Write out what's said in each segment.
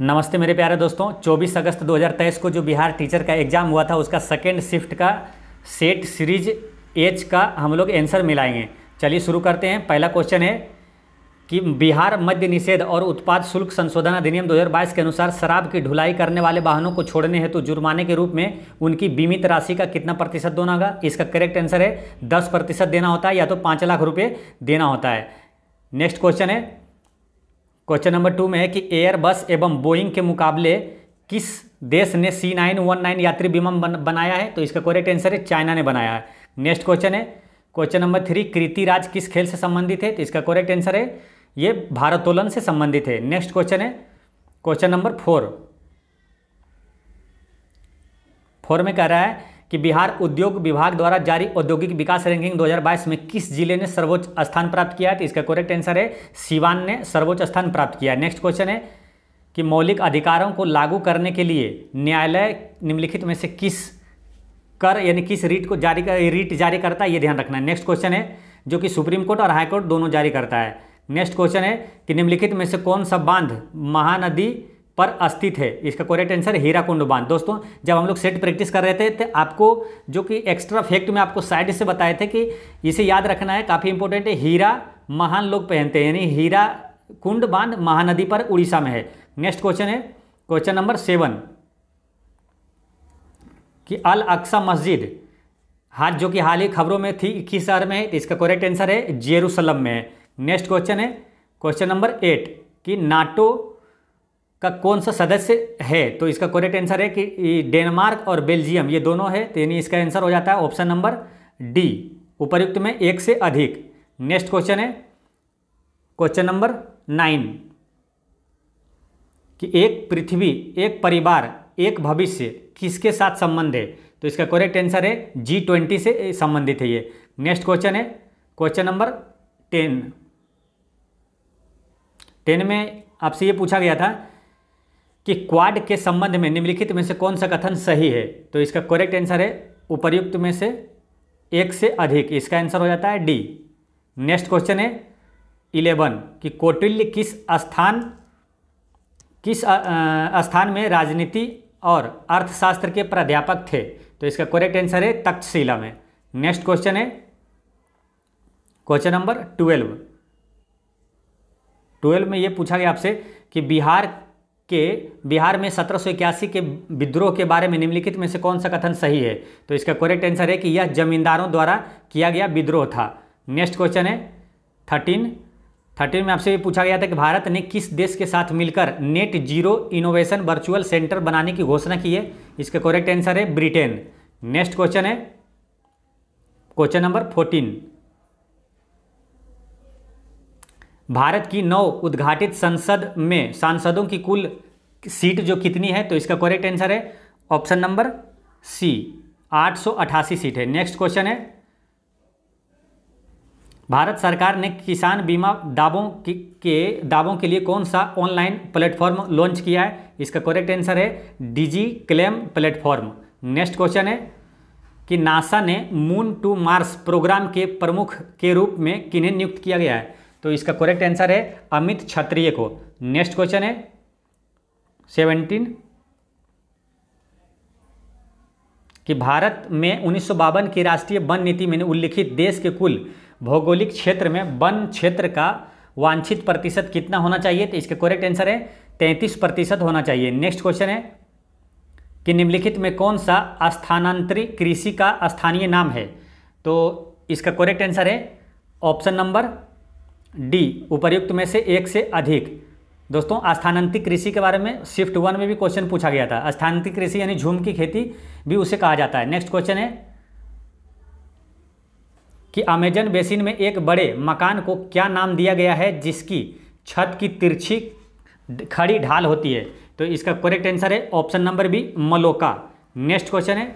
नमस्ते मेरे प्यारे दोस्तों 24 अगस्त 2023 को जो बिहार टीचर का एग्ज़ाम हुआ था उसका सेकेंड शिफ्ट का सेट सीरीज एच का हम लोग आंसर मिलाएंगे चलिए शुरू करते हैं पहला क्वेश्चन है कि बिहार मद्य निषेध और उत्पाद शुल्क संशोधन अधिनियम 2022 के अनुसार शराब की ढुलाई करने वाले वाहनों को छोड़ने हेतु जुर्माने के रूप में उनकी बीमित राशि का कितना प्रतिशत देना होगा इसका करेक्ट आंसर है दस प्रतिशत देना होता है या तो पाँच लाख रुपये देना होता है नेक्स्ट क्वेश्चन है क्वेश्चन नंबर टू में है कि एयरबस एवं बोइंग के मुकाबले किस देश ने सी नाइन वन नाइन यात्री विमान बन, बनाया है तो इसका करेक्ट आंसर है चाइना ने बनाया है नेक्स्ट क्वेश्चन है question number three Kriti Raj किस खेल से संबंधित है तो इसका करेक्ट आंसर है ये भारतोलन से संबंधित है नेक्स्ट क्वेश्चन है क्वेश्चन नंबर फोर फोर में कह रहा है कि बिहार उद्योग विभाग द्वारा जारी औद्योगिक विकास रैंकिंग 2022 में किस जिले ने सर्वोच्च स्थान प्राप्त किया है तो इसका करेक्ट आंसर है सिवान ने सर्वोच्च स्थान प्राप्त किया है नेक्स्ट क्वेश्चन है कि मौलिक अधिकारों को लागू करने के लिए न्यायालय निम्नलिखित में से किस कर यानी किस रीट को जारी कर रीट जारी करता है ये ध्यान रखना है नेक्स्ट क्वेश्चन है जो कि सुप्रीम कोर्ट और हाईकोर्ट दोनों जारी करता है नेक्स्ट क्वेश्चन है कि निम्नलिखित में से कौन सा बांध महानदी पर अस्थित है इसका करेक्ट आंसर हीराकुंड बांध दोस्तों जब हम लोग सेट प्रैक्टिस कर रहे थे तो आपको जो कि एक्स्ट्रा फैक्ट में आपको साइड से बताए थे कि इसे याद रखना है काफ़ी इंपॉर्टेंट है हीरा महान लोग पहनते हैं यानी हीरा कुंड बांध महानदी पर उड़ीसा में है नेक्स्ट क्वेश्चन है क्वेश्चन नंबर सेवन कि अल अक्सा मस्जिद हाथ जो कि हाल ही खबरों में थी किस शहर में है तो इसका करेक्ट आंसर है जेरूसलम में है नेक्स्ट क्वेश्चन है क्वेश्चन नंबर एट कि नाटो का कौन सा सदस्य है तो इसका करेक्ट आंसर है कि डेनमार्क और बेल्जियम ये दोनों है तो यानी इसका आंसर हो जाता है ऑप्शन नंबर डी उपयुक्त में एक से अधिक नेक्स्ट क्वेश्चन है क्वेश्चन नंबर नाइन कि एक पृथ्वी एक परिवार एक भविष्य किसके साथ संबंध है तो इसका करेक्ट आंसर है जी ट्वेंटी से संबंधित है ये नेक्स्ट क्वेश्चन है क्वेश्चन नंबर टेन टेन में आपसे ये पूछा गया था कि क्वाड के संबंध में निम्नलिखित में से कौन सा कथन सही है तो इसका करेक्ट आंसर है उपर्युक्त में से एक से अधिक इसका आंसर हो जाता है डी नेक्स्ट क्वेश्चन है इलेवन कि कौटिल्य किस स्थान किस स्थान में राजनीति और अर्थशास्त्र के प्राध्यापक थे तो इसका करेक्ट आंसर है तक्षशिला में नेक्स्ट क्वेश्चन है क्वेश्चन नंबर ट्वेल्व ट्वेल्व में ये पूछा गया आपसे कि बिहार के बिहार में सत्रह के विद्रोह के बारे में निम्नलिखित में से कौन सा कथन सही है तो इसका करेक्ट आंसर है कि यह जमींदारों द्वारा किया गया विद्रोह था नेक्स्ट क्वेश्चन है थर्टीन थर्टीन में आपसे भी पूछा गया था कि भारत ने किस देश के साथ मिलकर net zero innovation virtual centre बनाने की घोषणा की है इसका करेक्ट आंसर है ब्रिटेन नेक्स्ट क्वेश्चन है क्वेश्चन नंबर फोर्टीन भारत की नौ उद्घाटित संसद में सांसदों की कुल सीट जो कितनी है तो इसका करेक्ट आंसर है ऑप्शन नंबर सी आठ सीट है नेक्स्ट क्वेश्चन है भारत सरकार ने किसान बीमा दावों के दावों के लिए कौन सा ऑनलाइन प्लेटफॉर्म लॉन्च किया है इसका करेक्ट आंसर है digi claim platform next question है कि नासा ने मून टू मार्स प्रोग्राम के प्रमुख के रूप में किन्हें नियुक्त किया गया है तो इसका करेक्ट आंसर है अमित क्षत्रिय को नेक्स्ट क्वेश्चन है सेवनटीन कि भारत में उन्नीस की राष्ट्रीय वन नीति में उल्लिखित देश के कुल भौगोलिक क्षेत्र में वन क्षेत्र का वांछित प्रतिशत कितना होना चाहिए तो इसका करेक्ट आंसर है तैंतीस प्रतिशत होना चाहिए नेक्स्ट क्वेश्चन है कि निम्नलिखित में कौन सा स्थानांतरी कृषि का स्थानीय नाम है तो इसका करेक्ट आंसर है ऑप्शन नंबर डी उपर्युक्त में से एक से अधिक दोस्तों स्थानांतरित कृषि के बारे में शिफ्ट वन में भी क्वेश्चन पूछा गया था स्थानांतरित कृषि यानी झूम की खेती भी उसे कहा जाता है नेक्स्ट क्वेश्चन है कि अमेजन बेसिन में एक बड़े मकान को क्या नाम दिया गया है जिसकी छत की तिरछी खड़ी ढाल होती है तो इसका करेक्ट आंसर है ऑप्शन नंबर बी मलोका नेक्स्ट क्वेश्चन है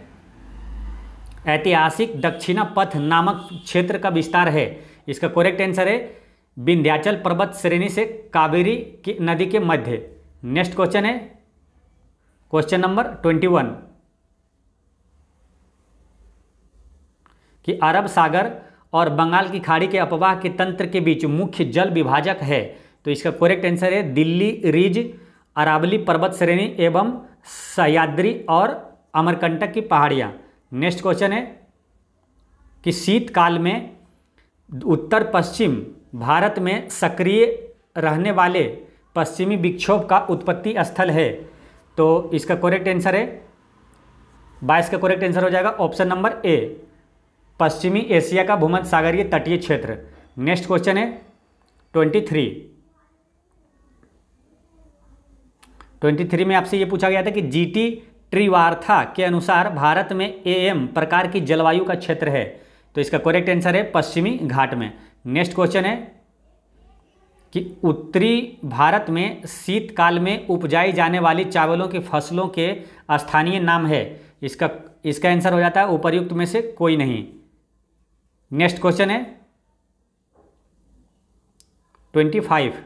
ऐतिहासिक दक्षिणा पथ नामक क्षेत्र का विस्तार है इसका करेक्ट आंसर है विंध्याचल पर्वत श्रेणी से कावेरी की नदी के मध्य नेक्स्ट क्वेश्चन है क्वेश्चन नंबर ट्वेंटी वन कि अरब सागर और बंगाल की खाड़ी के अपवाह के तंत्र के बीच मुख्य जल विभाजक है तो इसका करेक्ट आंसर है दिल्ली रिज अरावली पर्वत श्रेणी एवं सयाद्री और अमरकंटक की पहाड़ियाँ नेक्स्ट क्वेश्चन है कि शीतकाल में उत्तर पश्चिम भारत में सक्रिय रहने वाले पश्चिमी विक्षोभ का उत्पत्ति स्थल है तो इसका करेक्ट आंसर है बाईस का करेक्ट आंसर हो जाएगा ऑप्शन नंबर ए पश्चिमी एशिया का भूमध सागरीय तटीय क्षेत्र नेक्स्ट क्वेश्चन है ट्वेंटी थ्री ट्वेंटी थ्री में आपसे ये पूछा गया था कि जीटी ट्रिवार्था के अनुसार भारत में एएम प्रकार की जलवायु का क्षेत्र है तो इसका करेक्ट आंसर है पश्चिमी घाट में नेक्स्ट क्वेश्चन है कि उत्तरी भारत में शीतकाल में उपजाई जाने वाली चावलों की फसलों के स्थानीय नाम है इसका इसका आंसर हो जाता है उपरयुक्त में से कोई नहीं नेक्स्ट क्वेश्चन है ट्वेंटी फाइव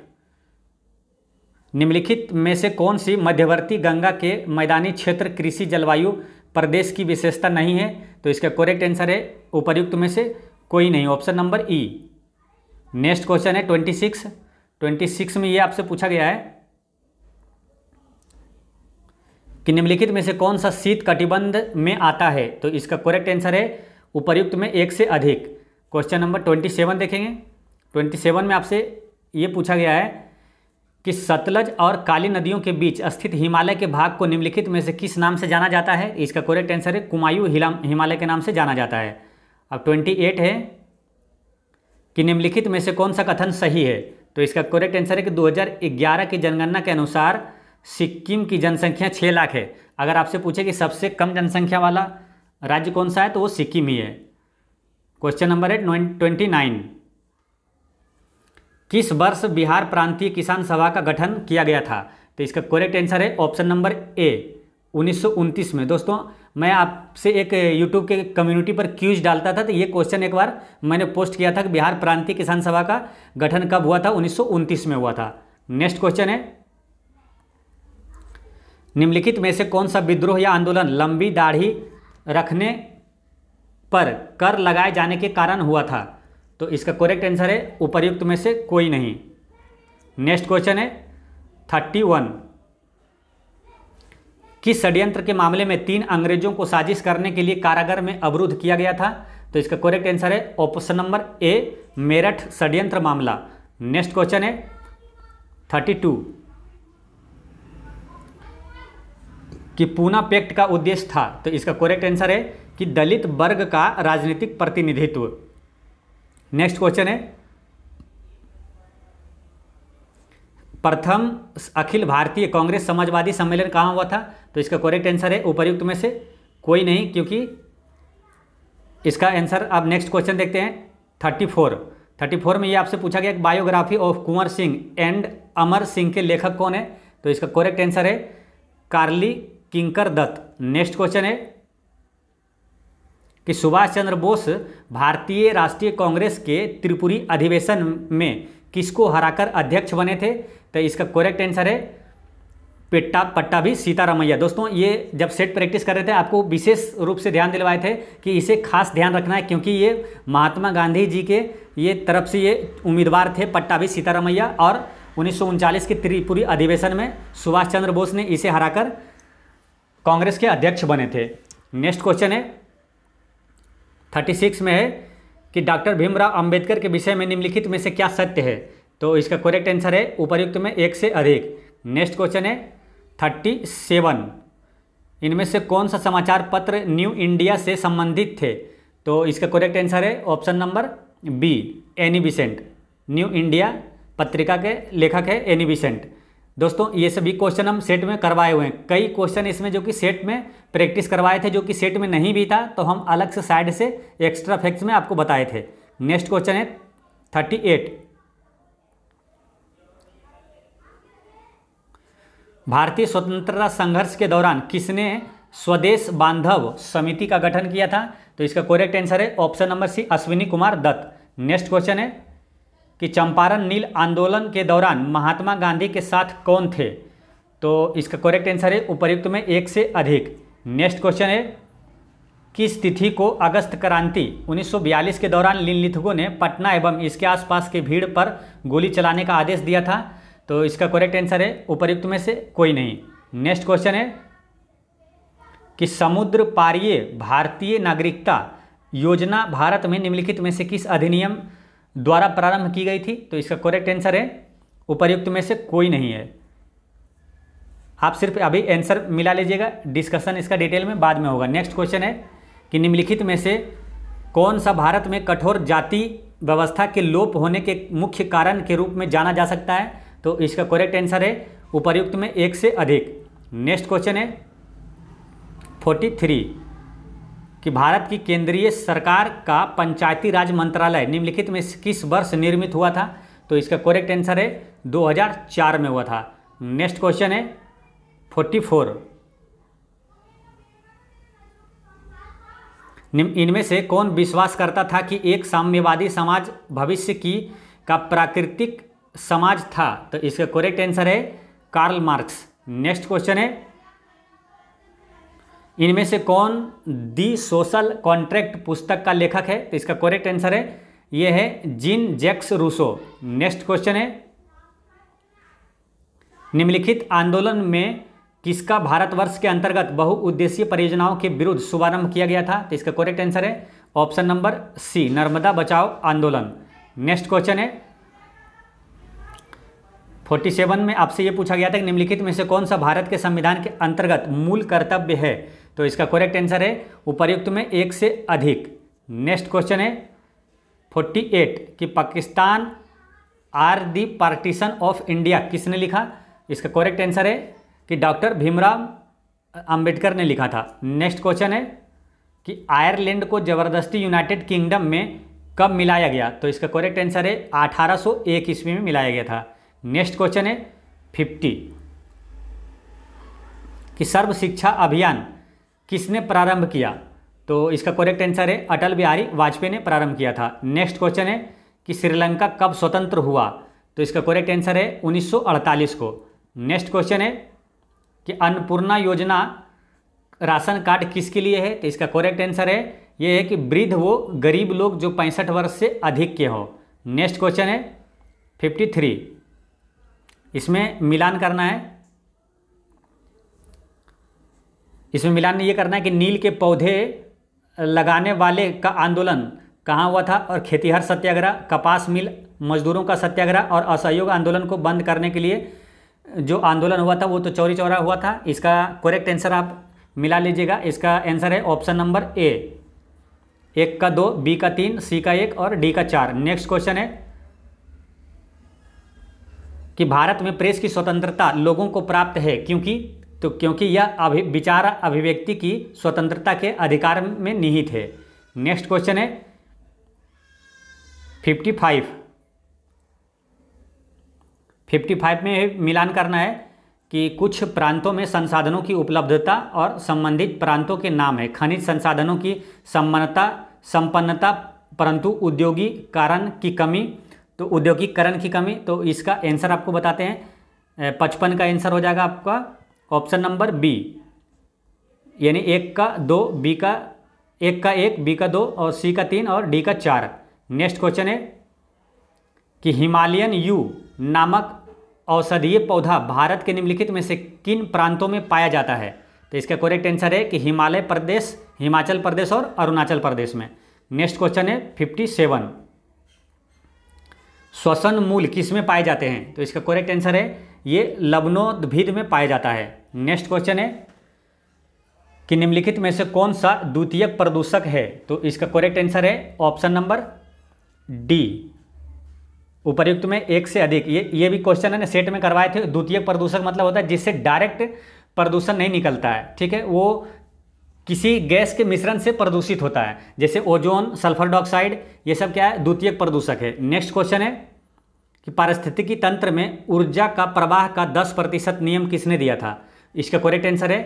निम्नलिखित में से कौन सी मध्यवर्ती गंगा के मैदानी क्षेत्र कृषि जलवायु प्रदेश की विशेषता नहीं है तो इसका करेक्ट आंसर है उपरयुक्त में से कोई नहीं option number E next question है ट्वेंटी सिक्स ट्वेंटी सिक्स में ये आपसे पूछा गया है कि निम्नलिखित में से कौन सा शीत कटिबंध में आता है तो इसका करेक्ट आंसर है उपरयुक्त में एक से अधिक क्वेश्चन नंबर ट्वेंटी सेवन देखेंगे ट्वेंटी सेवन में आपसे ये पूछा गया है कि सतलज और काली नदियों के बीच स्थित हिमालय के भाग को निम्नलिखित में से किस नाम से जाना जाता है इसका करेक्ट आंसर है कुमायूं हिमालय के नाम से जाना जाता है अब ट्वेंटी एट है कि निम्नलिखित में से कौन सा कथन सही है तो इसका करेक्ट आंसर है कि 2011 की जनगणना के अनुसार सिक्किम की जनसंख्या 6 लाख है अगर आपसे पूछे कि सबसे कम जनसंख्या वाला राज्य कौन सा है तो वो सिक्किम ही है question number eight twenty nine किस वर्ष बिहार प्रांतीय किसान सभा का गठन किया गया था तो इसका करेक्ट आंसर है ऑप्शन नंबर ए उन्नीस में दोस्तों मैं आपसे एक यूट्यूब के कम्युनिटी पर क्यूज डालता था तो ये क्वेश्चन एक बार मैंने पोस्ट किया था कि बिहार प्रांतीय किसान सभा का गठन कब हुआ था उन्नीस में हुआ था नेक्स्ट क्वेश्चन है निम्नलिखित में से कौन सा विद्रोह या आंदोलन लंबी दाढ़ी रखने पर कर लगाए जाने के कारण हुआ था तो इसका करेक्ट आंसर है उपर्युक्त में से कोई नहीं नेक्स्ट क्वेश्चन है थर्टी वन कि षड्यंत्र के मामले में तीन अंग्रेजों को साजिश करने के लिए कारागार में अवरुद्ध किया गया था तो इसका करेक्ट आंसर है ऑप्शन नंबर ए मेरठ षड्यंत्र मामला नेक्स्ट क्वेश्चन है थर्टी टू कि पूना पैक्ट का उद्देश्य था तो इसका करेक्ट आंसर है कि दलित वर्ग का राजनीतिक प्रतिनिधित्व नेक्स्ट क्वेश्चन है प्रथम अखिल भारतीय कांग्रेस समाजवादी सम्मेलन कहाँ हुआ था तो इसका करेक्ट आंसर है उपरयुक्त में से कोई नहीं क्योंकि इसका आंसर आप नेक्स्ट क्वेश्चन देखते हैं थर्टी फोर थर्टी फोर में ये आपसे पूछा गया biography of Kunwar Singh and Amar Singh के लेखक कौन है तो इसका करेक्ट आंसर है कार्ली किंकर दत्त नेक्स्ट क्वेश्चन है कि सुभाष चंद्र बोस भारतीय राष्ट्रीय कांग्रेस के त्रिपुरी अधिवेशन में किसको हराकर अध्यक्ष बने थे तो इसका करेक्ट आंसर है पिट्टा पट्टा भी सीतारामैया दोस्तों ये जब सेट प्रैक्टिस कर रहे थे आपको विशेष रूप से ध्यान दिलवाए थे कि इसे खास ध्यान रखना है क्योंकि ये महात्मा गांधी जी के ये तरफ से ये उम्मीदवार थे पट्टा भी सीतारामैया और उन्नीस के त्रिपुरी अधिवेशन में सुभाष चंद्र बोस ने इसे हराकर कांग्रेस के अध्यक्ष बने थे नेक्स्ट क्वेश्चन है थर्टी सिक्स में है कि डॉक्टर भीमराव अंबेडकर के विषय में निम्नलिखित में से क्या सत्य है तो इसका करेक्ट आंसर है उपरयुक्त में एक से अधिक नेक्स्ट क्वेश्चन है थर्टी सेवन इनमें से कौन सा समाचार पत्र न्यू इंडिया से संबंधित थे तो इसका करेक्ट आंसर है option number B Annie Besant New India पत्रिका के लेखक है एनी बिसेंट दोस्तों ये सभी क्वेश्चन हम सेट में करवाए हुए हैं कई क्वेश्चन इसमें जो कि सेट में प्रैक्टिस करवाए थे जो कि सेट में नहीं भी था तो हम अलग से साइड से एक्स्ट्रा फैक्ट्स में आपको बताए थे नेक्स्ट क्वेश्चन है थर्टी एट भारतीय स्वतंत्रता संघर्ष के दौरान किसने स्वदेश बांधव समिति का गठन किया था तो इसका कोरेक्ट आंसर है option number C Ashwini Kumar Dutt next question है कि चंपारण नील आंदोलन के दौरान महात्मा गांधी के साथ कौन थे तो इसका करेक्ट आंसर है उपयुक्त में एक से अधिक नेक्स्ट क्वेश्चन है किस तिथि को अगस्त क्रांति 1942 के दौरान लीन लिथुगो ने पटना एवं इसके आसपास के भीड़ पर गोली चलाने का आदेश दिया था तो इसका करेक्ट आंसर है उपरयुक्त में से कोई नहीं नेक्स्ट क्वेश्चन है कि समुद्र पारीय भारतीय नागरिकता योजना भारत में निम्नलिखित में से किस अधिनियम द्वारा प्रारंभ की गई थी तो इसका करेक्ट आंसर है उपरयुक्त में से कोई नहीं है आप सिर्फ अभी आंसर मिला लीजिएगा डिस्कशन इसका डिटेल में बाद में होगा नेक्स्ट क्वेश्चन है कि निम्नलिखित में से कौन सा भारत में कठोर जाति व्यवस्था के लोप होने के मुख्य कारण के रूप में जाना जा सकता है तो इसका करेक्ट आंसर है उपर्युक्त में एक से अधिक नेक्स्ट क्वेश्चन है फोर्टी थ्री कि भारत की केंद्रीय सरकार का पंचायती राज मंत्रालय निम्नलिखित में किस वर्ष निर्मित हुआ था तो इसका करेक्ट आंसर है 2004 में हुआ था नेक्स्ट क्वेश्चन है फोर्टी फोर इनमें से कौन विश्वास करता था कि एक साम्यवादी समाज भविष्य की का प्राकृतिक समाज था तो इसका करेक्ट आंसर है कार्ल मार्क्स नेक्स्ट क्वेश्चन है इनमें से कौन दी सोशल कॉन्ट्रैक्ट पुस्तक का लेखक है तो इसका करेक्ट आंसर है यह है Jean Jacques Rousseau next question है निम्नलिखित आंदोलन में किसका भारतवर्ष के अंतर्गत बहुउद्देशीय परियोजनाओं के विरुद्ध शुभारंभ किया गया था तो इसका करेक्ट आंसर है option number C Narmada Bachao Andolan next question है 47 में आपसे ये पूछा गया था कि निम्नलिखित में से कौन सा भारत के संविधान के अंतर्गत मूल कर्तव्य है तो इसका करेक्ट आंसर है उपर्युक्त में एक से अधिक नेक्स्ट क्वेश्चन है 48 कि Pakistan or the partition of India किसने लिखा इसका करेक्ट आंसर है कि डॉक्टर भीमराव अंबेडकर ने लिखा था नेक्स्ट क्वेश्चन है कि आयरलैंड को जबरदस्ती यूनाइटेड किंगडम में कब मिलाया गया तो इसका करेक्ट आंसर है 1801 ईस्वी में मिलाया गया था नेक्स्ट क्वेश्चन है फिफ्टी कि सर्व शिक्षा अभियान किसने प्रारंभ किया तो इसका करेक्ट आंसर है अटल बिहारी वाजपेयी ने प्रारंभ किया था नेक्स्ट क्वेश्चन है कि श्रीलंका कब स्वतंत्र हुआ तो इसका करेक्ट आंसर है 1948 को नेक्स्ट क्वेश्चन है कि अन्नपूर्णा योजना राशन कार्ड किसके लिए है तो इसका करेक्ट आंसर है ये है कि वृद्ध वो गरीब लोग जो पैंसठ वर्ष से अधिक के हों नेक्स्ट क्वेश्चन है फिफ्टी थ्री इसमें मिलान करना है इसमें मिलान ये करना है कि नील के पौधे लगाने वाले का आंदोलन कहाँ हुआ था और खेतीहर सत्याग्रह कपास मिल मजदूरों का सत्याग्रह और असहयोग आंदोलन को बंद करने के लिए जो आंदोलन हुआ था वो तो चौरी चौरा हुआ था इसका करेक्ट आंसर आप मिला लीजिएगा इसका आंसर है ऑप्शन नंबर ए एक का दो बी का तीन सी का एक और डी का चार नेक्स्ट क्वेश्चन है कि भारत में प्रेस की स्वतंत्रता लोगों को प्राप्त है क्योंकि तो क्योंकि यह अभि विचार अभिव्यक्ति की स्वतंत्रता के अधिकार में निहित है नेक्स्ट क्वेश्चन है फिफ्टी फाइव फिफ्टी फाइव में मिलान करना है कि कुछ प्रांतों में संसाधनों की उपलब्धता और संबंधित प्रांतों के नाम है खनिज संसाधनों की सम्पन्नता संपन्नता परंतु उद्योगी कारण की कमी तो औद्योगिकरण की कमी तो इसका आंसर आपको बताते हैं पचपन का आंसर हो जाएगा आपका ऑप्शन नंबर बी यानी एक का दो बी का एक का एक बी का दो और सी का तीन और डी का चार नेक्स्ट क्वेश्चन है कि हिमालयन यू नामक औषधीय पौधा भारत के निम्नलिखित में से किन प्रांतों में पाया जाता है तो इसका करेक्ट आंसर है कि हिमालय प्रदेश हिमाचल प्रदेश और अरुणाचल प्रदेश में नेक्स्ट क्वेश्चन है फिफ्टी सेवन श्वसन मूल किस में पाए जाते हैं तो इसका करेक्ट आंसर है ये लवनोद्भिद में पाया जाता है नेक्स्ट क्वेश्चन है कि निम्नलिखित में से कौन सा द्वितीय प्रदूषक है तो इसका करेक्ट आंसर है ऑप्शन नंबर डी उपर्युक्त में एक से अधिक ये ये भी क्वेश्चन है ना सेट में करवाए थे द्वितीय प्रदूषक मतलब होता है जिससे डायरेक्ट प्रदूषण नहीं निकलता है ठीक है वो किसी गैस के मिश्रण से प्रदूषित होता है जैसे ओजोन सल्फर डाइऑक्साइड ये सब क्या है द्वितीय प्रदूषक है नेक्स्ट क्वेश्चन है कि पारिस्थितिकी तंत्र में ऊर्जा का प्रवाह का 10 प्रतिशत नियम किसने दिया था इसका करेक्ट आंसर है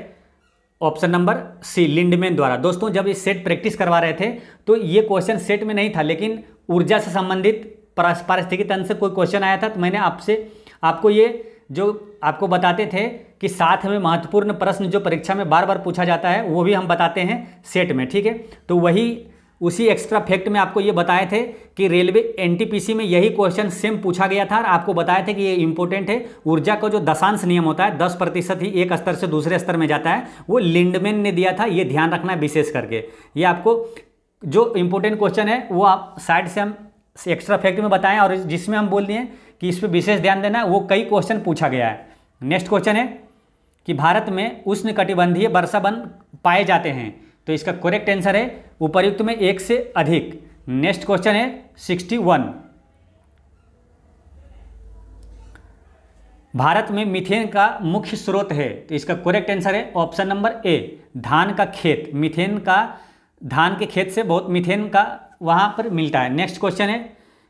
ऑप्शन नंबर सी लिंडमैन द्वारा दोस्तों जब ये सेट प्रैक्टिस करवा रहे थे तो ये क्वेश्चन सेट में नहीं था लेकिन ऊर्जा से संबंधित पारिस्थितिकी तंत्र से कोई क्वेश्चन आया था तो मैंने आपसे आपको ये जो आपको बताते थे कि साथ में महत्वपूर्ण प्रश्न जो परीक्षा में बार बार पूछा जाता है वो भी हम बताते हैं सेट में ठीक है तो वही उसी एक्स्ट्रा फैक्ट में आपको ये बताए थे कि रेलवे एनटीपीसी में यही क्वेश्चन सेम पूछा गया था और आपको बताया थे कि ये इंपॉर्टेंट है ऊर्जा का जो दशांश नियम होता है दस प्रतिशत ही एक स्तर से दूसरे स्तर में जाता है वो लिंडमेन ने दिया था ये ध्यान रखना है विशेष करके ये आपको जो इंपॉर्टेंट क्वेश्चन है वो आप साइड से हम एक्स्ट्रा फैक्ट में बताएं और जिसमें हम बोल दिए कि इस पर विशेष ध्यान देना है वो कई क्वेश्चन पूछा गया है नेक्स्ट क्वेश्चन है कि भारत में उष्ण कटिबंधीय वन पाए जाते हैं तो इसका करेक्ट आंसर है उपयुक्त में एक से अधिक नेक्स्ट क्वेश्चन है सिक्सटी वन भारत में मिथेन का मुख्य स्रोत है तो इसका करेक्ट आंसर है ऑप्शन नंबर ए धान का खेत मिथेन का धान के खेत से बहुत मिथेन का वहां पर मिलता है नेक्स्ट क्वेश्चन है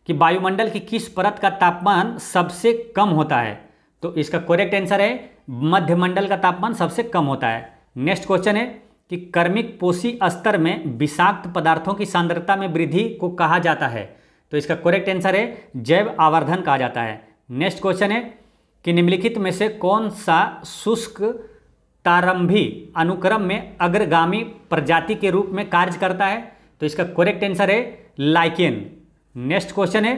कि वायुमंडल की किस परत का तापमान सबसे कम होता है तो इसका करेक्ट आंसर है मध्यमंडल का तापमान सबसे कम होता है नेक्स्ट क्वेश्चन है कि कर्मिक पोषी स्तर में विषाक्त पदार्थों की सांद्रता में वृद्धि को कहा जाता है तो इसका करेक्ट आंसर है जैव आवर्धन कहा जाता है नेक्स्ट क्वेश्चन है कि निम्नलिखित में से कौन सा शुष्क तारंभी अनुक्रम में अग्रगामी प्रजाति के रूप में कार्य करता है तो इसका करेक्ट आंसर है लाइकेन नेक्स्ट क्वेश्चन है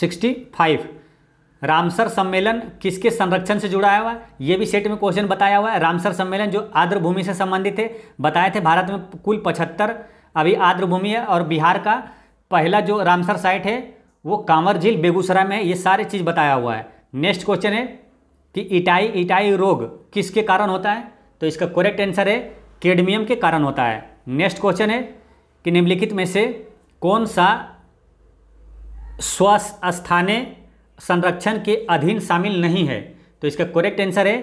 सिक्सटी फाइव रामसर सम्मेलन किसके संरक्षण से जुड़ा हुआ है ये भी सेट में क्वेश्चन बताया हुआ है रामसर सम्मेलन जो आर्द्र भूमि से संबंधित है बताए थे भारत में कुल पचहत्तर अभी आर्द्र भूमि है और बिहार का पहला जो रामसर साइट है वो कांवर झील बेगूसराय में ये सारे चीज़ बताया हुआ है नेक्स्ट क्वेश्चन है कि इटाई इटाई रोग किसके कारण होता है तो इसका करेक्ट आंसर है केडमियम के कारण होता है नेक्स्ट क्वेश्चन है कि निम्नलिखित में से कौन सा स्वस्थ स्थाने संरक्षण के अधीन शामिल नहीं है तो इसका करेक्ट आंसर है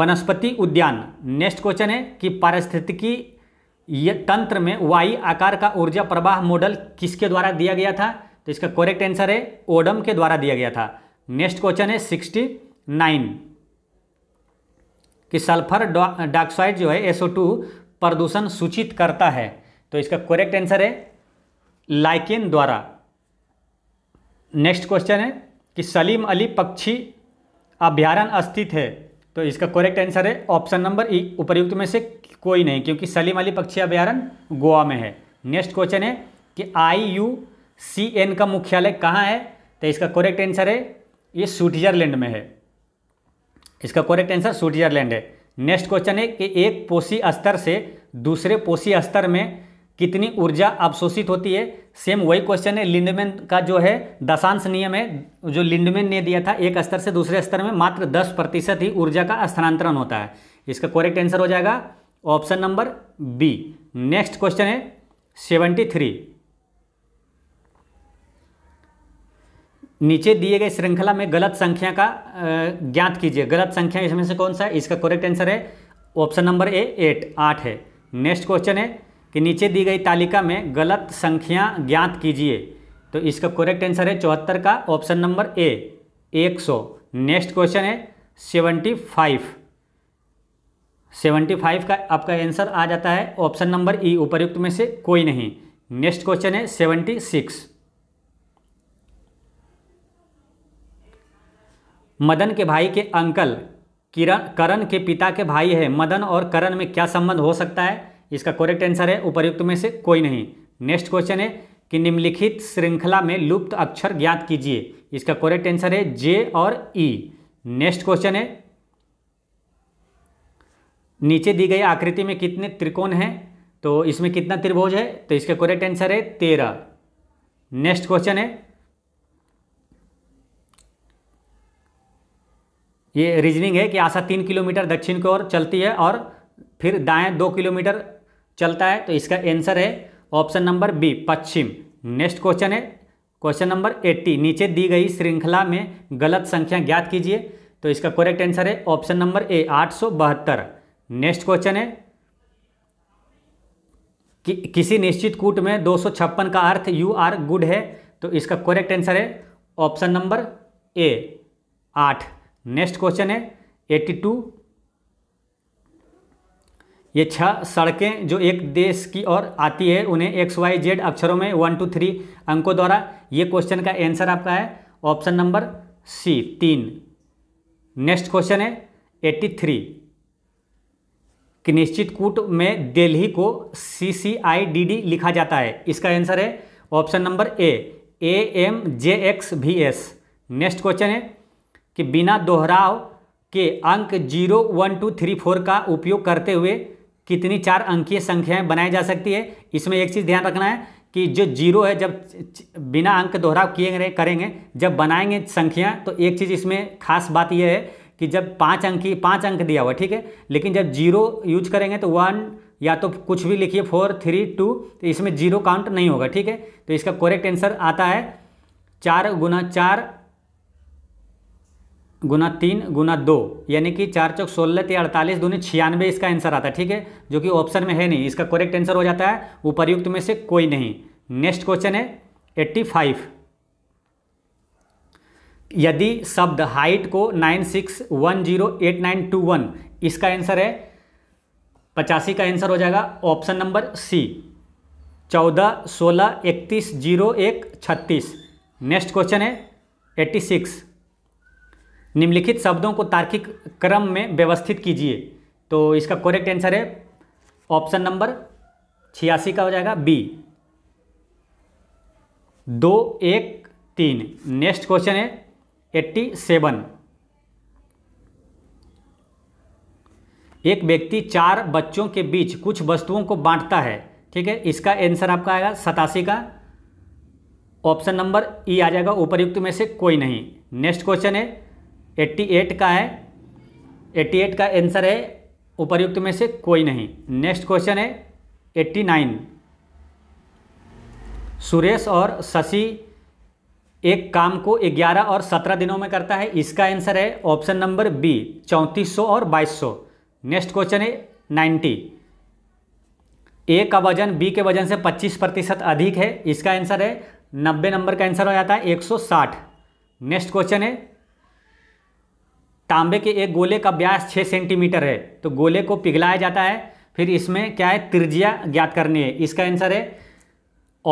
वनस्पति उद्यान नेक्स्ट क्वेश्चन है कि पारिस्थितिकी तंत्र में वायु आकार का ऊर्जा प्रवाह मॉडल किसके द्वारा दिया गया था तो इसका करेक्ट आंसर है ओडम के द्वारा दिया गया था नेक्स्ट क्वेश्चन है सिक्सटी नाइन कि सल्फर डाइऑक्साइड जो है एसओ टू प्रदूषण सूचित करता है तो इसका करेक्ट आंसर है लाइकेन द्वारा नेक्स्ट क्वेश्चन है कि सलीम अली पक्षी अभ्यारण्य स्थित है तो इसका करेक्ट आंसर है ऑप्शन नंबर ई उपरयुक्त में से कोई नहीं क्योंकि सलीम अली पक्षी अभ्यारण गोवा में है नेक्स्ट क्वेश्चन है कि आई यू सी एन का मुख्यालय कहाँ है तो इसका करेक्ट आंसर है ये स्विट्जरलैंड में है इसका करेक्ट आंसर स्विट्जरलैंड है नेक्स्ट क्वेश्चन है कि एक पोसी स्तर से दूसरे पोसी स्तर में कितनी ऊर्जा अवशोषित होती है सेम वही क्वेश्चन है लिंडमैन का जो है दशांश नियम है जो लिंडमैन ने दिया था एक स्तर से दूसरे स्तर में मात्र दस प्रतिशत ही ऊर्जा का स्थानांतरण होता है इसका करेक्ट आंसर हो जाएगा option number B next question है सेवेंटी थ्री नीचे दिए गए श्रृंखला में गलत संख्या का ज्ञात कीजिए गलत संख्या इसमें से कौन सा है इसका करेक्ट आंसर है ऑप्शन नंबर ए एट आठ है नेक्स्ट क्वेश्चन है कि नीचे दी गई तालिका में गलत संख्या ज्ञात कीजिए तो इसका करेक्ट आंसर है चौहत्तर का ऑप्शन नंबर ए एक सौ नेक्स्ट क्वेश्चन है सेवेंटी फाइव सेवेंटी फाइव का आपका आंसर आ जाता है ऑप्शन नंबर ई उपर्युक्त में से कोई नहीं नेक्स्ट क्वेश्चन है सेवेंटी सिक्स मदन के भाई के अंकल किरण करण के पिता के भाई है मदन और करण में क्या संबंध हो सकता है इसका करेक्ट आंसर है उपयुक्त में से कोई नहीं नेक्स्ट क्वेश्चन है कि निम्नलिखित श्रृंखला में लुप्त अक्षर ज्ञात कीजिए इसका करेक्ट आंसर है जे और ई नेक्स्ट क्वेश्चन है नीचे दी गई आकृति में कितने त्रिकोण हैं तो इसमें कितना त्रिभुज है तो इसका करेक्ट आंसर है तेरह नेक्स्ट क्वेश्चन है ये रीजनिंग है कि आशा तीन किलोमीटर दक्षिण की ओर चलती है और फिर दाएं दो किलोमीटर चलता है तो इसका आंसर है ऑप्शन नंबर बी पश्चिम नेक्स्ट क्वेश्चन है क्वेश्चन नंबर एट्टी नीचे दी गई श्रृंखला में गलत संख्या ज्ञात कीजिए तो इसका करेक्ट आंसर है ऑप्शन नंबर ए आठ नेक्स्ट क्वेश्चन है कि, किसी निश्चित कूट में दो का अर्थ यू आर गुड है तो इसका करेक्ट आंसर है ऑप्शन नंबर ए आठ नेक्स्ट क्वेश्चन है एट्टी टू ये छह सड़कें जो एक देश की ओर आती है उन्हें एक्स वाई जेड अक्षरों में वन टू थ्री अंकों द्वारा ये क्वेश्चन का आंसर आपका है ऑप्शन नंबर सी तीन नेक्स्ट क्वेश्चन है एट्टी थ्री कि निश्चित कूट में दिल्ली को सी सी आई डी डी लिखा जाता है इसका आंसर है option number A A M J X V S next question है कि बिना दोहराव के अंक zero one two three four का उपयोग करते हुए कितनी चार अंकीय संख्याएं बनाई जा सकती है इसमें एक चीज़ ध्यान रखना है कि जो जीरो है जब बिना अंक दोहराव किए करेंगे जब बनाएंगे संख्या तो एक चीज़ इसमें खास बात यह है कि जब पाँच अंक की पाँच अंक दिया हुआ ठीक है लेकिन जब जीरो यूज करेंगे तो वन या तो कुछ भी लिखिए फोर थ्री टू तो इसमें जीरो काउंट नहीं होगा ठीक है तो इसका करेक्ट आंसर आता है चार गुना चार गुना तीन गुना दो यानी कि चार चौक सोलह ते अड़तालीस दूनी छियानवे इसका आंसर आता है ठीक है जो कि ऑप्शन में है नहीं इसका करेक्ट आंसर हो जाता है उपरयुक्त में से कोई नहीं नेक्स्ट क्वेश्चन है एट्टी फाइव यदि शब्द हाइट को nine six one zero eight nine two one इसका आंसर है पचासी का आंसर हो जाएगा ऑप्शन नंबर सी चौदह सोलह इकतीस जीरो एक छत्तीस नेक्स्ट क्वेश्चन है एट्टी सिक्स निम्नलिखित शब्दों को तार्किक क्रम में व्यवस्थित कीजिए तो इसका करेक्ट आंसर है ऑप्शन नंबर छियासी का हो जाएगा बी दो एक तीन नेक्स्ट क्वेश्चन है एट्टी सेवन एक व्यक्ति चार बच्चों के बीच कुछ वस्तुओं को बांटता है ठीक है इसका आंसर आपका आएगा सतासी का ऑप्शन नंबर ई आ जाएगा उपरयुक्त में से कोई नहीं नेक्स्ट क्वेश्चन है 88 का है 88 का आंसर है उपरयुक्त में से कोई नहीं नेक्स्ट क्वेश्चन है 89 सुरेश और शशि एक काम को 11 और 17 दिनों में करता है इसका आंसर है ऑप्शन नंबर बी चौंतीस और 2200 नेक्स्ट क्वेश्चन है 90 ए का वजन बी के वजन से 25 प्रतिशत अधिक है इसका आंसर है 90 नंबर का आंसर हो जाता है 160 नेक्स्ट क्वेश्चन है तांबे के एक गोले का व्यास छः सेंटीमीटर है तो गोले को पिघलाया जाता है फिर इसमें क्या है त्रिज्या ज्ञात करनी है इसका आंसर है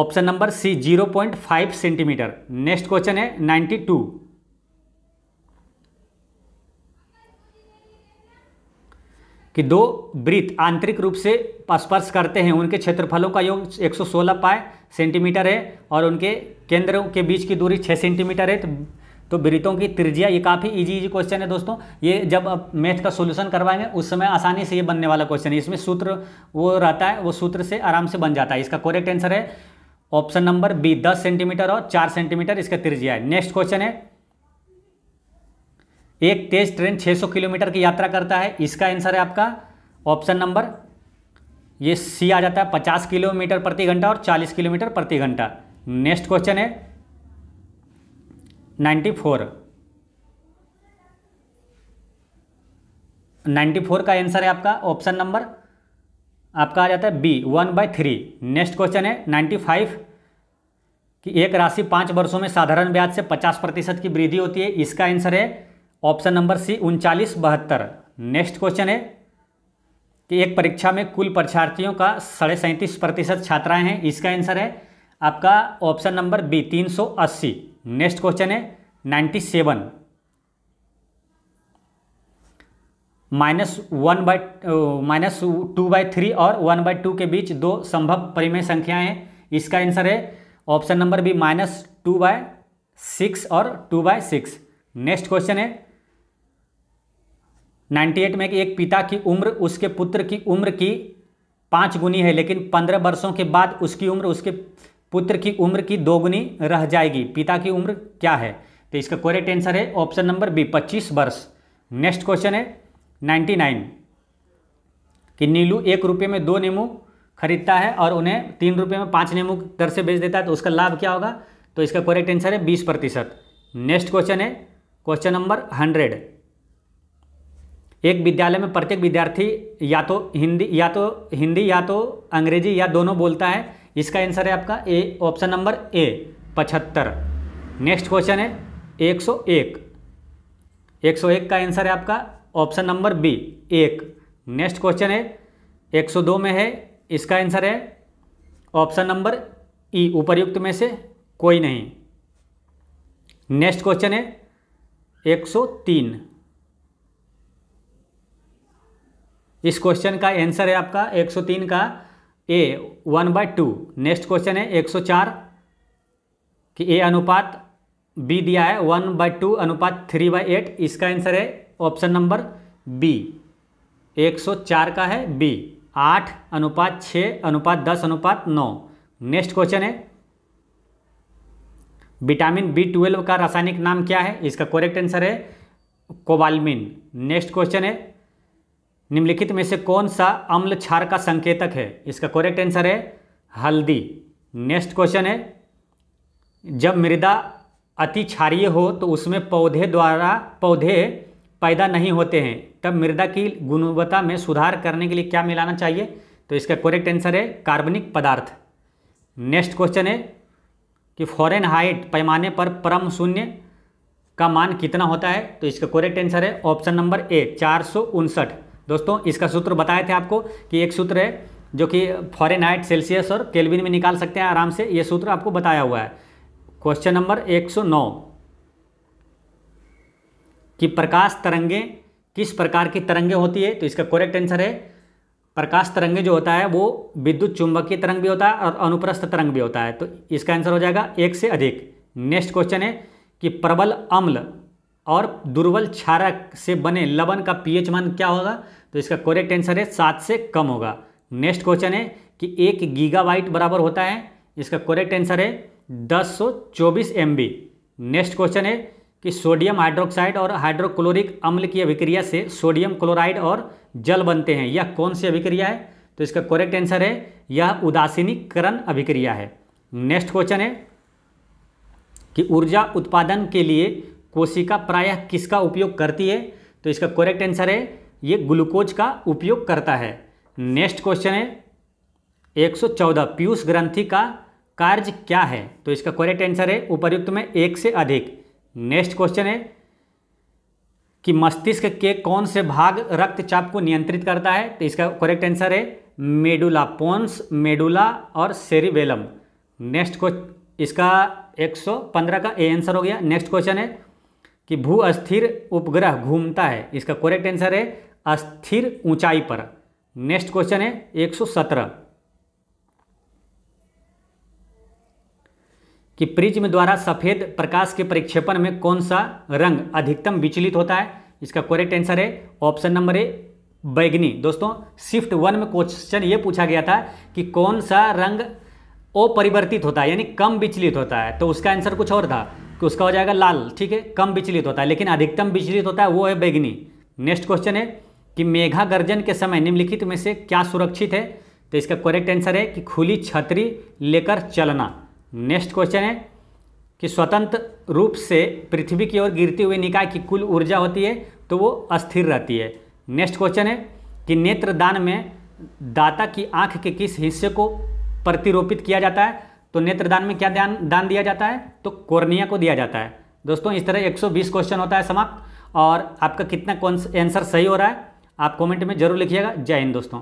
option number C zero point five centimetre next question है नाइन्टी टू कि दो वृत्त आंतरिक रूप से स्पर्श करते हैं उनके क्षेत्रफलों का योग 116 पाए सेंटीमीटर है और उनके केंद्रों के बीच की दूरी 6 सेंटीमीटर है तो तो ब्रिटों की त्रिज्या ये काफ़ी इजी इजी क्वेश्चन है दोस्तों ये जब आप मैथ का सोल्यूशन करवाएंगे उस समय आसानी से ये बनने वाला क्वेश्चन है इसमें सूत्र वो रहता है वो सूत्र से आराम से बन जाता है इसका कोरेक्ट आंसर है ऑप्शन नंबर बी दस सेंटीमीटर और चार सेंटीमीटर इसका त्रिजिया है नेक्स्ट क्वेश्चन है एक तेज ट्रेन छः किलोमीटर की यात्रा करता है इसका आंसर है आपका ऑप्शन नंबर ये सी आ जाता है पचास किलोमीटर प्रति घंटा और चालीस किलोमीटर प्रति घंटा नेक्स्ट क्वेश्चन है नाइन्टी फोर नाइन्टी फोर का आंसर है आपका ऑप्शन नंबर आपका आ जाता है B one by three next question है नाइन्टी फाइव कि एक राशि पाँच वर्षों में साधारण ब्याज से पचास प्रतिशत की वृद्धि होती है इसका आंसर है ऑप्शन नंबर सी उनचालीस बहत्तर नेक्स्ट क्वेश्चन है कि एक परीक्षा में कुल परीक्षार्थियों का साढ़े सैंतीस प्रतिशत छात्राएँ हैं इसका आंसर है आपका ऑप्शन नंबर बी तीन सौ अस्सी नेक्स्ट क्वेश्चन है ninety seven minus one by minus two by three और वन बाय टू के बीच दो संभव परिमेय संख्याएं हैं इसका आंसर है option number B minus two by six और two by six next question है नाइन्टी एट में एक पिता की उम्र उसके पुत्र की उम्र की पाँच गुनी है लेकिन पंद्रह वर्षों के बाद उसकी उम्र उसके पुत्र की उम्र की दोगुनी रह जाएगी पिता की उम्र क्या है तो इसका कोरेक्ट आंसर है ऑप्शन नंबर बी पच्चीस वर्ष नेक्स्ट क्वेश्चन है नाइन्टी नाइन कि नीलू एक रुपये में दो नींबू खरीदता है और उन्हें तीन रुपये में पाँच नींबू दर से बेच देता है तो उसका लाभ क्या होगा तो इसका कोरेक्ट आंसर है बीस प्रतिशत नेक्स्ट क्वेश्चन है क्वेश्चन नंबर हंड्रेड एक विद्यालय में प्रत्येक विद्यार्थी या तो हिंदी या तो हिंदी या तो अंग्रेजी या दोनों बोलता है इसका आंसर है आपका ए ऑप्शन नंबर ए पचहत्तर नेक्स्ट क्वेश्चन है 101 101 का आंसर है आपका ऑप्शन नंबर बी एक नेक्स्ट क्वेश्चन है 102 में है इसका आंसर है ऑप्शन नंबर ई उपरयुक्त में से कोई नहीं नेक्स्ट क्वेश्चन है 103 इस क्वेश्चन का आंसर है आपका 103 का A one by two next question है एक सौ चार कि ए अनुपात बी दिया है वन बाय टू अनुपात थ्री बाय एट इसका आंसर है ऑप्शन नंबर बी एक सौ चार का है बी आठ अनुपात छः अनुपात दस अनुपात नौ नेक्स्ट क्वेश्चन है विटामिन बी ट्वेल्व का रासायनिक नाम क्या है इसका करेक्ट आंसर है कोबालमिन नेक्स्ट क्वेश्चन है निम्नलिखित में से कौन सा अम्ल क्षार का संकेतक है इसका करेक्ट आंसर है हल्दी नेक्स्ट क्वेश्चन है जब मृदा अति क्षारीय हो तो उसमें पौधे द्वारा पौधे पैदा नहीं होते हैं तब मृदा की गुणवत्ता में सुधार करने के लिए क्या मिलाना चाहिए तो इसका करेक्ट आंसर है कार्बनिक पदार्थ नेक्स्ट क्वेश्चन है कि फॉरेन हाइट पैमाने पर परम शून्य का मान कितना होता है तो इसका करेक्ट आंसर है ऑप्शन नंबर ए चार दोस्तों इसका सूत्र बताए थे आपको कि एक सूत्र है जो कि फॉरन हाइट सेल्सियस और केल्विन में निकाल सकते हैं आराम से ये सूत्र आपको बताया हुआ है क्वेश्चन नंबर 109 कि प्रकाश तरंगे किस प्रकार की तरंगे होती है तो इसका करेक्ट आंसर है प्रकाश तरंगे जो होता है वो विद्युत चुंबकीय तरंग भी होता है और अनुप्रस्थ तरंग भी होता है तो इसका आंसर हो जाएगा एक से अधिक नेक्स्ट क्वेश्चन है कि प्रबल अम्ल और दुर्बल क्षारक से बने लवण का पीएच मान क्या होगा तो इसका करेक्ट आंसर है सात से कम होगा नेक्स्ट क्वेश्चन है कि एक गीगाबाइट बराबर होता है इसका करेक्ट आंसर है दस सौ चौबीस एम बी नेक्स्ट क्वेश्चन है कि सोडियम हाइड्रोक्साइड और हाइड्रोक्लोरिक अम्ल की अभिक्रिया से सोडियम क्लोराइड और जल बनते हैं यह कौन सी अभिक्रिया है तो इसका करेक्ट आंसर है यह उदासीनीकरण अभिक्रिया है नेक्स्ट क्वेश्चन है कि ऊर्जा उत्पादन के लिए कोशिका प्रायः किसका उपयोग करती है तो इसका करेक्ट आंसर है ये ग्लूकोज का उपयोग करता है नेक्स्ट क्वेश्चन है 114 पीयूष ग्रंथि का कार्य क्या है तो इसका करेक्ट आंसर है उपयुक्त में एक से अधिक नेक्स्ट क्वेश्चन है कि मस्तिष्क के कौन से भाग रक्तचाप को नियंत्रित करता है तो इसका करेक्ट आंसर है मेडुला पोन्स मेडुला और सेरिबेलम नेक्स्ट क्वेश्चन इसका 115 का ए आंसर हो गया नेक्स्ट क्वेश्चन है कि भू अस्थिर उपग्रह घूमता है इसका करेक्ट आंसर है अस्थिर ऊंचाई पर नेक्स्ट क्वेश्चन है 117 कि प्रिज्म द्वारा सफेद प्रकाश के प्रक्षेपण में कौन सा रंग अधिकतम विचलित होता है इसका करेक्ट आंसर है ऑप्शन नंबर ए बैगनी दोस्तों शिफ्ट वन में क्वेश्चन ये पूछा गया था कि कौन सा रंग अपरिवर्तित होता है यानी कम विचलित होता है तो उसका आंसर कुछ और था कि उसका हो जाएगा लाल ठीक है कम विचलित होता है लेकिन अधिकतम विचलित होता है वो है बैगनी नेक्स्ट क्वेश्चन है कि मेघा गर्जन के समय निम्नलिखित में से क्या सुरक्षित है तो इसका करेक्ट आंसर है कि खुली छतरी लेकर चलना नेक्स्ट क्वेश्चन है कि स्वतंत्र रूप से पृथ्वी की ओर गिरती हुई निकाय की कुल ऊर्जा होती है तो वो अस्थिर रहती है नेक्स्ट क्वेश्चन है कि नेत्रदान में दाता की आंख के किस हिस्से को प्रतिरोपित किया जाता है तो नेत्रदान में क्या दान दान दिया जाता है तो कोर्निया को दिया जाता है दोस्तों इस तरह 120 क्वेश्चन होता है समाप्त और आपका कितना कौन आंसर सही हो रहा है आप कमेंट में जरूर लिखिएगा जय हिंद दोस्तों